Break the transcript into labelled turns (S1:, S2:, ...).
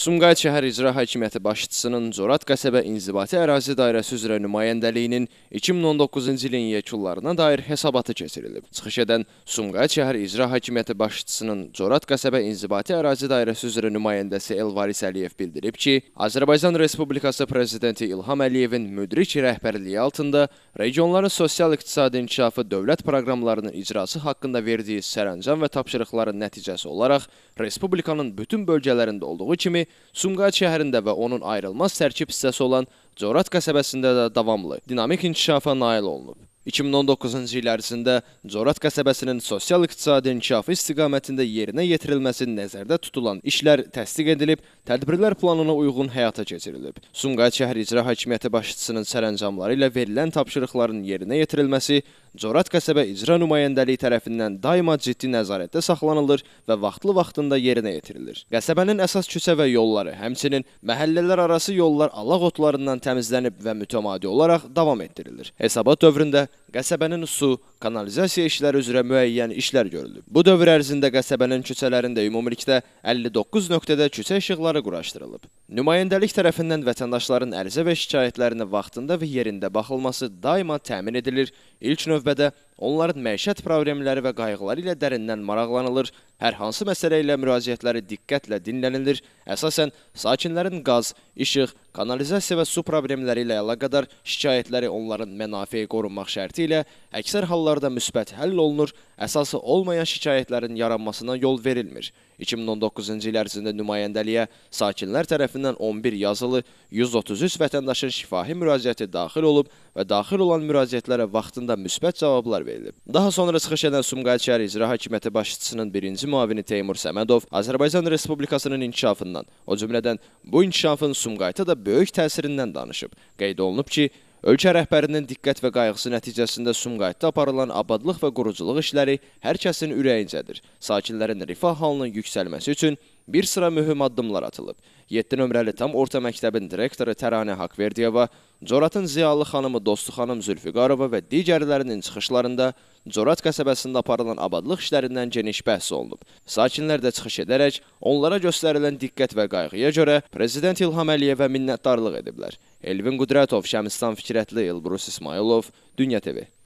S1: Sumqayıt şəhər icra hakimiyyəti başçısının Corat qəsəbə inzibati ərazi dairəsi üzrə nümayəndəliyinin 2019-cu ilin yekunlarına dair hesabatı keçirilib. Çıxış edən Sumqayıt şəhər icra hakimiyyəti başçısının Corat qəsəbə inzibati ərazi dairəsi üzrə nümayəndəsi Elvaris Əliyev bildirib ki, Azərbaycan Respublikası prezidenti İlham Əliyevin müdrik rəhbərliyi altında regionların sosial-iqtisadi inkişafı dövlət proqramlarının icrası haqqında verdiyi sərəncam və tapşırıqların nəticəsi olaraq respublikanın bütün bölgələrində olduğu kimi Sumqayıt şəhərində və onun ayrılmaz tərkib hissəsi olan Corat qəsəbəsində də davamlı dinamik inkişafa nail olunub. 2019-cu il ərzində Corat qəsəbəsinin sosial-iqtisadi inkişafı istiqamətində yerinə yetirilməsi nəzərdə tutulan işlər təsdiq edilib, tədbirlər planına uyğun həyata keçirilib. Sumqayıt şəhər icra hakimiyyəti başçısının sərəncamları ilə verilən tapşırıqların yerinə yetirilməsi Corat qəsəbə icra nümayəndəliyi tərəfindən daima ciddi nəzarətdə saxlanılır və vaxtlı-vaxtında yerinə yetirilir. Qəsəbənin əsas küçə və yolları, həmçinin məhəllələr arası yollar alaq otlarından təmizlənib və mütəmadi olaraq davam etdirilir. Hesabat dövründə qəsəbənin su, kanalizasiya işləri üzrə müəyyən işlər görülüb. Bu dövr ərzində qəsəbənin küçələrində ümumilikdə 59 nöqtədə küçə işıqları quraşdırılıb. Nümayəndəlik tərəfindən vətəndaşların ərizə və şikayətlərinə vaxtında və yerində baxılması daima təmin edilir. İlk növbədə onların məişət problemləri və qayğıları ilə dərindən maraqlanılır hər hansı məsələ ilə müraciətləri diqqətlə dinlənilir, əsasən sakinlərin qaz, işıq, kanalizasiya və su problemləri ilə əlaqədar şikayətləri onların mənafeyi qorunmaq şərti ilə əksər hallarda müsbət həll olunur, əsası olmayan şikayətlərin yaranmasına yol verilmir. 2019-cu il ərzində nümayəndəliyə sakinlər tərəfindən 11 yazılı 133 vətəndaşın şifahi müraciəti daxil olub və daxil olan müraciətlərə vaxtında müsbət cavablar verilib. Daha sonra çıxış edən Sumqayıt şəhər icra hakimiyyəti başçısının birinci müavini Teymur Səmədov Azərbaycan Respublikasının inkişafından, o cümlədən bu inkişafın Sumqayıta da böyük təsirindən danışıb. Qeyd olunub ki, Ölkə rəhbərinin diqqət və qayğısı nəticəsində Sumqayıtda aparılan abadlıq və quruculuq işləri hər kəsin ürəyincədir. Sakinlərin rifah halının yüksəlməsi üçün bir sıra mühüm addımlar atılıb. 7 nömrəli tam orta məktəbin direktoru Təranə Haqverdiyeva, Coratın ziyalı xanımı Dostu xanım Zülfüqarova və digərlərinin çıxışlarında Corat qəsəbəsində aparılan abadlıq işlərindən geniş bəhs olunub. Sakinlər də çıxış edərək onlara göstərilən diqqət və qayğıya görə Prezident İlham Əliyevə minnətdarlıq ediblər. Elvin Qudrətov, Şəmistan Fikrətli, İlbrus İsmayılov, Dünya TV.